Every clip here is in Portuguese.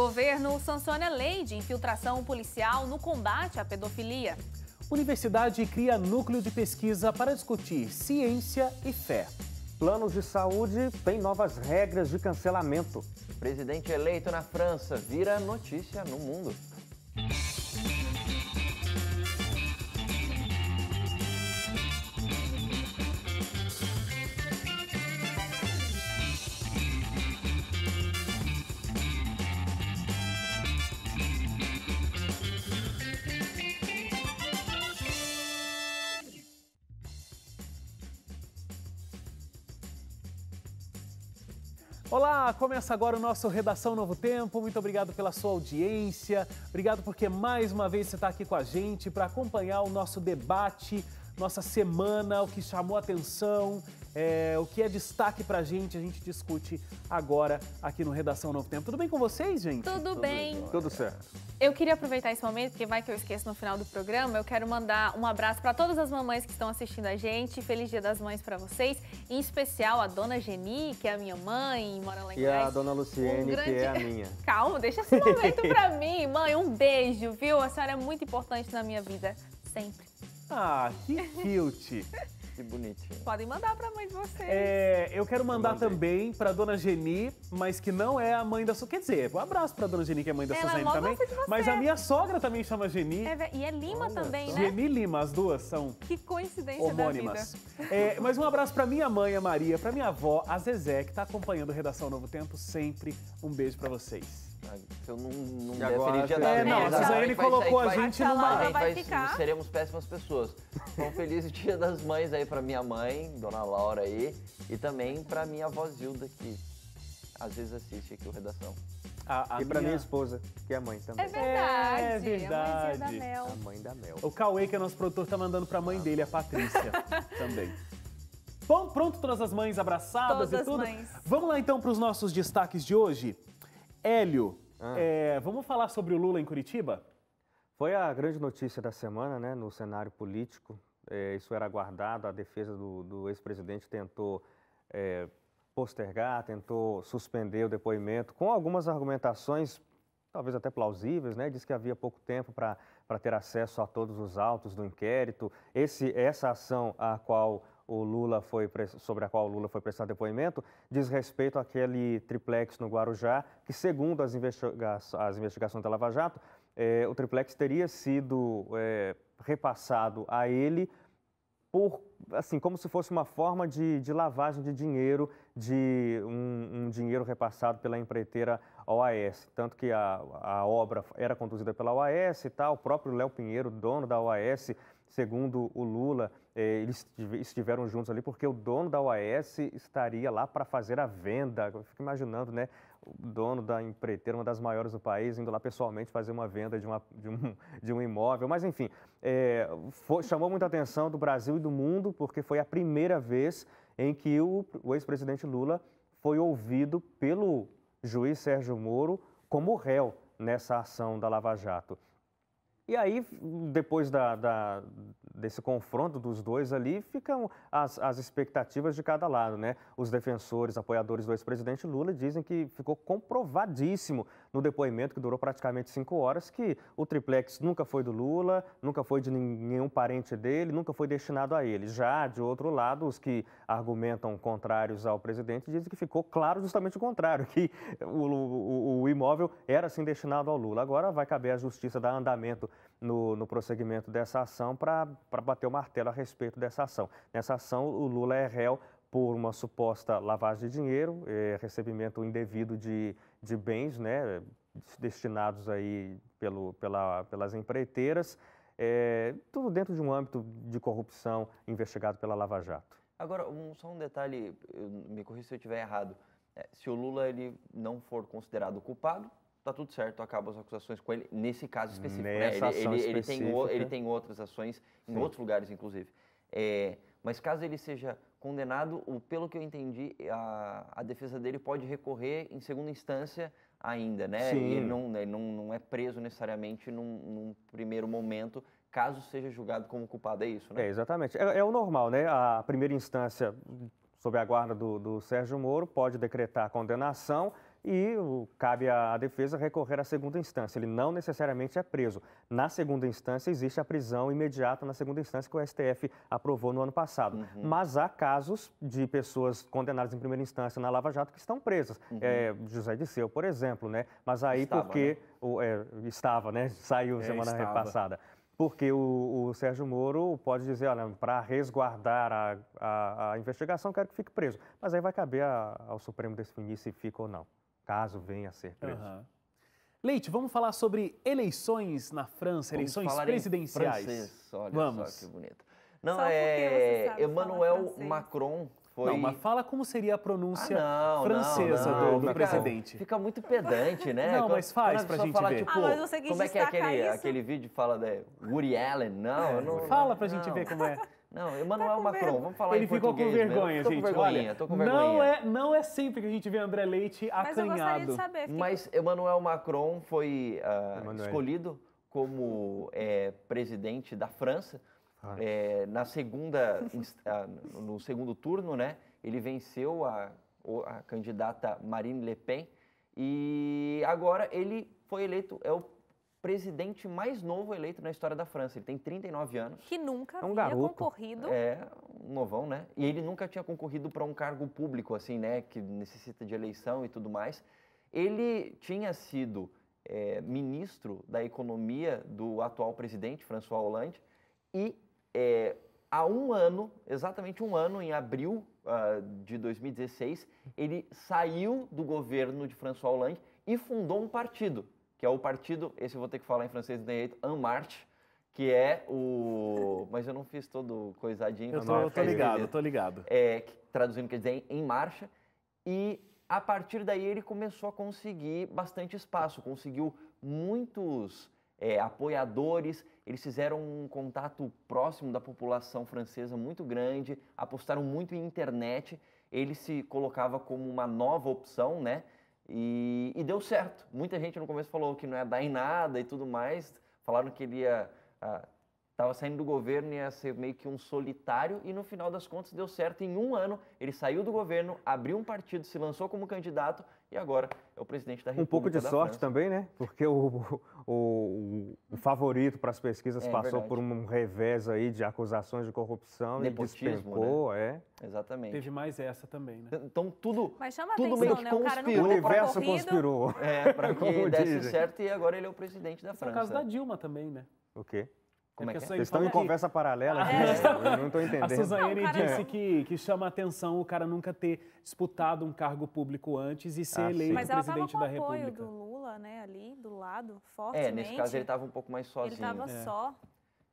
Governo sanciona lei de infiltração policial no combate à pedofilia. Universidade cria núcleo de pesquisa para discutir ciência e fé. Planos de saúde têm novas regras de cancelamento. Presidente eleito na França vira notícia no mundo. Olá, começa agora o nosso Redação Novo Tempo. Muito obrigado pela sua audiência. Obrigado porque mais uma vez você está aqui com a gente para acompanhar o nosso debate, nossa semana, o que chamou a atenção é, o que é destaque pra gente, a gente discute agora aqui no Redação Novo Tempo. Tudo bem com vocês, gente? Tudo, Tudo bem. Tudo certo. Eu queria aproveitar esse momento, porque vai que eu esqueço no final do programa, eu quero mandar um abraço para todas as mamães que estão assistindo a gente. Feliz Dia das Mães para vocês. Em especial a dona Geni, que é a minha mãe, mora lá em E a dona Luciene, um grande... que é a minha. Calma, deixa esse momento pra mim. Mãe, um beijo, viu? A senhora é muito importante na minha vida, sempre. Ah, que cute. Que bonitinho. Podem mandar para mãe de vocês. É, eu quero mandar também para dona Geni, mas que não é a mãe da Suzane. Quer dizer, um abraço para dona Geni, que é mãe da Ela Suzane também. Mas a minha sogra também chama Geni. É, e é Lima Olha também, só. né? Geni Lima, as duas são. Que coincidência homônimas. da vida. É, mas um abraço para minha mãe, a Maria, para minha avó, a Zezé, que está acompanhando Redação Novo Tempo sempre. Um beijo para vocês. Se eu não, não definir dia da tá é, não, a Suzane colocou a gente numa... Vai, vai ficar. Seremos péssimas pessoas. Então, feliz dia das mães aí pra minha mãe, Dona Laura aí, e também pra minha avó Zilda, que às vezes assiste aqui o Redação. A, a e pra minha... minha esposa, que é mãe também. É verdade. É verdade. A mãe da Mel. A mãe da Mel. O Cauê, que é nosso produtor, tá mandando pra mãe ah. dele, a Patrícia, também. Bom, pronto, todas as mães abraçadas todas e tudo? Mães. Vamos lá então para os nossos destaques de hoje? Hélio, ah. é, vamos falar sobre o Lula em Curitiba? Foi a grande notícia da semana, né, no cenário político. É, isso era aguardado, a defesa do, do ex-presidente tentou é, postergar, tentou suspender o depoimento, com algumas argumentações, talvez até plausíveis, né? Diz que havia pouco tempo para ter acesso a todos os autos do inquérito. Esse, essa ação a qual o Lula foi sobre a qual o Lula foi prestar depoimento, diz respeito àquele triplex no Guarujá, que segundo as, investiga as investigações da Lava Jato, é, o triplex teria sido é, repassado a ele por assim como se fosse uma forma de, de lavagem de dinheiro, de um, um, dinheiro repassado pela empreiteira OAS. Tanto que a, a obra era conduzida pela OAS e tal, o próprio Léo Pinheiro, dono da OAS, segundo o Lula, é, eles estiveram juntos ali porque o dono da OAS estaria lá para fazer a venda. Eu fico imaginando, né? O dono da empreiteira, uma das maiores do país, indo lá pessoalmente fazer uma venda de, uma, de, um, de um imóvel. Mas, enfim, é, foi, chamou muita atenção do Brasil e do mundo porque foi a primeira vez em que o, o ex-presidente Lula foi ouvido pelo juiz Sérgio Moro como réu nessa ação da Lava Jato. E aí, depois da, da, desse confronto dos dois ali, ficam as, as, expectativas de cada lado, né? Os defensores, apoiadores do ex-presidente Lula dizem que ficou comprovadíssimo no depoimento, que durou praticamente cinco horas, que o triplex nunca foi do Lula, nunca foi de nenhum parente dele, nunca foi destinado a ele. Já, de outro lado, os que argumentam contrários ao presidente dizem que ficou claro justamente o contrário, que o, o, o imóvel era, sim, destinado ao Lula. Agora vai caber à justiça dar andamento no, no prosseguimento dessa ação para bater o martelo a respeito dessa ação. Nessa ação, o Lula é réu por uma suposta lavagem de dinheiro, é, recebimento indevido de, de bens né, destinados aí pelo, pela, pelas empreiteiras, é, tudo dentro de um âmbito de corrupção investigado pela Lava Jato. Agora, um, só um detalhe, me corrija se eu estiver errado. É, se o Lula ele não for considerado culpado, tá tudo certo, acabam as acusações com ele, nesse caso específico. Né? Ele, ele, ele, tem o, ele tem outras ações em Sim. outros lugares, inclusive. É, mas caso ele seja condenado, o, pelo que eu entendi, a, a defesa dele pode recorrer em segunda instância ainda, né? Sim. Ele, não, né, ele não, não é preso necessariamente num, num primeiro momento, caso seja julgado como culpado, é isso, né? É, exatamente. É, é o normal, né? A primeira instância, sob a guarda do, do Sérgio Moro, pode decretar a condenação, e cabe à defesa recorrer à segunda instância. Ele não necessariamente é preso. Na segunda instância, existe a prisão imediata na segunda instância que o STF aprovou no ano passado. Uhum. Mas há casos de pessoas condenadas em primeira instância na Lava Jato que estão presas. Uhum. É, José Disseu, por exemplo, né? Mas aí estava, porque... Né? O, é, estava, né? Saiu é, semana estava. passada porque o, o, Sérgio Moro pode dizer, olha, para resguardar a, a, a, investigação, quero que fique preso. Mas aí vai caber a, ao Supremo definir se fica ou não caso venha a ser preso. Uhum. Leite, vamos falar sobre eleições na França, vamos eleições presidenciais. Francês, olha vamos. só que bonito. Não, só é Emmanuel Macron foi... Não, mas fala como seria a pronúncia ah, não, francesa não, não, do, do fica, presidente. Fica muito pedante, né? Não, mas faz pra gente fala, ver. Tipo, ah, mas como é que é aquele, isso? aquele vídeo fala da né, Woody Allen? Não, é, não. Fala pra gente ver como é. Não, Emmanuel tá Macron, ver... vamos falar Ele em ficou com vergonha, gente. Vergonha, olha, tô com vergonha. Não é, não é sempre que a gente vê André Leite acanhado. Mas eu gostaria de saber. Mas Emmanuel Macron foi uh, escolhido como é, presidente da França ah. é, na segunda, ah, no segundo turno, né? Ele venceu a, a candidata Marine Le Pen e agora ele foi eleito é o presidente mais novo eleito na história da França. Ele tem 39 anos. Que nunca é um havia garoto. concorrido. É, um novão, né? E ele nunca tinha concorrido para um cargo público, assim, né? Que necessita de eleição e tudo mais. Ele tinha sido é, ministro da Economia do atual presidente, François Hollande, e é, há um ano, exatamente um ano, em abril uh, de 2016, ele saiu do governo de François Hollande e fundou um partido que é o partido, esse eu vou ter que falar em francês direito, marche", que é o. Mas eu não fiz todo coisadinho. Eu tô, eu tô ligado, eu tô ligado. É, traduzindo quer dizer em marcha. E a partir daí ele começou a conseguir bastante espaço, conseguiu muitos é, apoiadores, eles fizeram um contato próximo da população francesa muito grande, apostaram muito em internet, ele se colocava como uma nova opção, né? E, e, deu certo. Muita gente no começo falou que não ia dar em nada e tudo mais. Falaram que ele ia ah, estava saindo do governo e ia ser meio que um solitário e no final das contas deu certo. Em um ano ele saiu do governo, abriu um partido, se lançou como candidato e agora é o presidente da República. Um pouco de sorte França. também, né? Porque o, o, o favorito para as pesquisas é, é passou verdade. por um revés aí de acusações de corrupção Nepotismo, e despencou, né? é. Exatamente. Teve mais essa também, né? Então, então tudo, Mas chama tudo atenção, meio que né? conspirou. O, o universo conspirou. É, para que desse certo e agora ele é o presidente da Esse França. É o caso da Dilma também, né? O quê? Como é, é que é? Vocês estão em conversa paralela aqui, é. Né? eu não estou entendendo. A Suzane disse que, que chama atenção o cara nunca ter disputado um cargo público antes e ser ah, eleito presidente da República. Mas ela estava com o apoio do Lula, né, ali, do lado, fortemente. É, nesse caso ele estava um pouco mais sozinho. Ele é. estava só.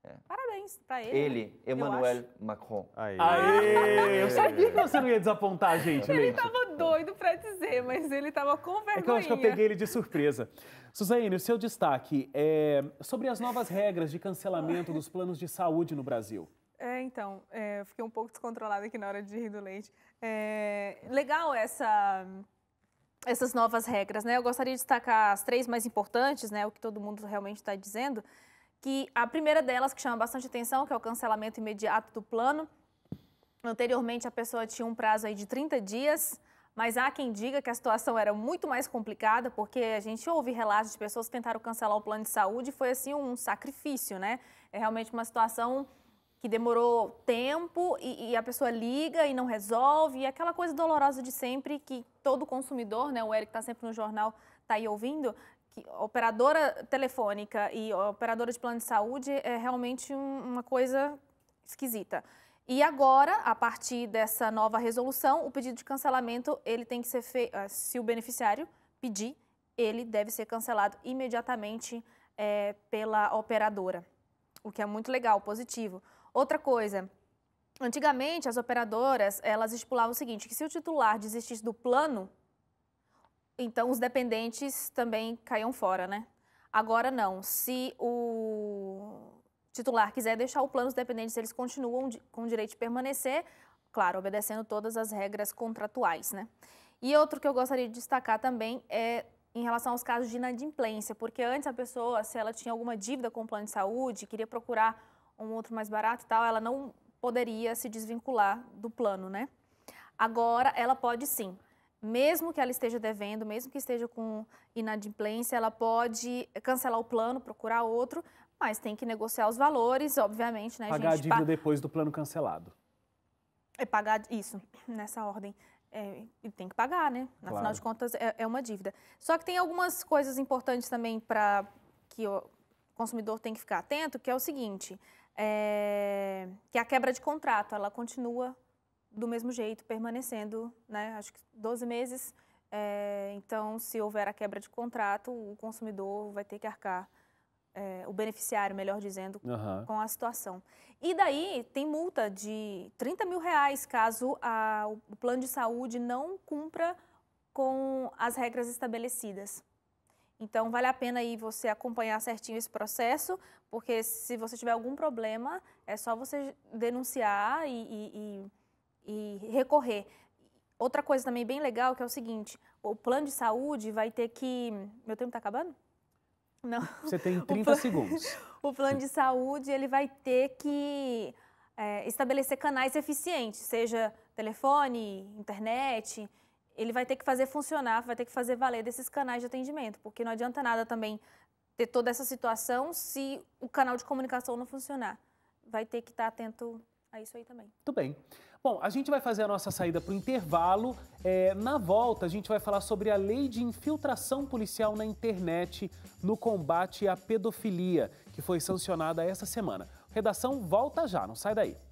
É. Parabéns pra ele. Ele, Emmanuel Macron. Aê. Aê. Ah, eu sabia que você não ia desapontar a gente, Ele gente. tava doido pra dizer, mas ele tava com vergonha. É que eu acho que eu peguei ele de surpresa. Suzane, o seu destaque é sobre as novas regras de cancelamento dos planos de saúde no Brasil. É, então, é, fiquei um pouco descontrolada aqui na hora de rir do leite. É, legal essa essas novas regras, né? Eu gostaria de destacar as três mais importantes, né? O que todo mundo realmente está dizendo que a primeira delas, que chama bastante atenção, que é o cancelamento imediato do plano. Anteriormente, a pessoa tinha um prazo aí de 30 dias, mas há quem diga que a situação era muito mais complicada, porque a gente ouve relatos de pessoas que tentaram cancelar o plano de saúde e foi assim um sacrifício, né? É realmente uma situação que demorou tempo e, e, a pessoa liga e não resolve, e é aquela coisa dolorosa de sempre que todo consumidor, né, o Eric está sempre no jornal, está aí ouvindo, operadora telefônica e operadora de plano de saúde é realmente um, uma coisa esquisita. E agora, a partir dessa nova resolução, o pedido de cancelamento ele tem que ser feito. Eh, se o beneficiário pedir, ele deve ser cancelado imediatamente é, pela operadora, o que é muito legal, positivo. Outra coisa, antigamente as operadoras elas estipulavam o seguinte: que se o titular desistisse do plano então os dependentes também caíam fora, né? Agora não. Se o titular quiser deixar o plano, os dependentes eles continuam com o direito de permanecer, claro, obedecendo todas as regras contratuais, né? E outro que eu gostaria de destacar também é em relação aos casos de inadimplência, porque antes a pessoa, se ela tinha alguma dívida com o plano de saúde, queria procurar um outro mais barato e tal, ela não poderia se desvincular do plano, né? Agora ela pode sim mesmo que ela esteja devendo, mesmo que esteja com inadimplência, ela pode cancelar o plano, procurar outro, mas tem que negociar os valores, obviamente, né, Pagar gente? a dívida pa... depois do plano cancelado. É pagar isso, nessa ordem. É, e tem que pagar, né? Afinal de contas, é, é, uma dívida. Só que tem algumas coisas importantes também para que o consumidor tem que ficar atento, que é o seguinte, é, que é a quebra de contrato, ela continua do mesmo jeito, permanecendo, né, acho que 12 meses. É, então, se houver a quebra de contrato, o consumidor vai ter que arcar, é, o beneficiário, melhor dizendo, uhum. com a situação. E daí tem multa de 30 mil reais caso a, o plano de saúde não cumpra com as regras estabelecidas. Então, vale a pena aí você acompanhar certinho esse processo, porque se você tiver algum problema, é só você denunciar e, e, e e recorrer. Outra coisa também bem legal que é o seguinte, o plano de saúde vai ter que... Meu tempo está acabando? Não. Você tem 30 plan... segundos. o plano de saúde ele vai ter que é, estabelecer canais eficientes, seja telefone, internet, ele vai ter que fazer funcionar, vai ter que fazer valer desses canais de atendimento, porque não adianta nada também ter toda essa situação se o canal de comunicação não funcionar. Vai ter que estar tá atento é isso aí também. Tudo bem. Bom, a gente vai fazer a nossa saída para o intervalo. É, na volta, a gente vai falar sobre a lei de infiltração policial na internet no combate à pedofilia, que foi sancionada essa semana. Redação volta já, não sai daí.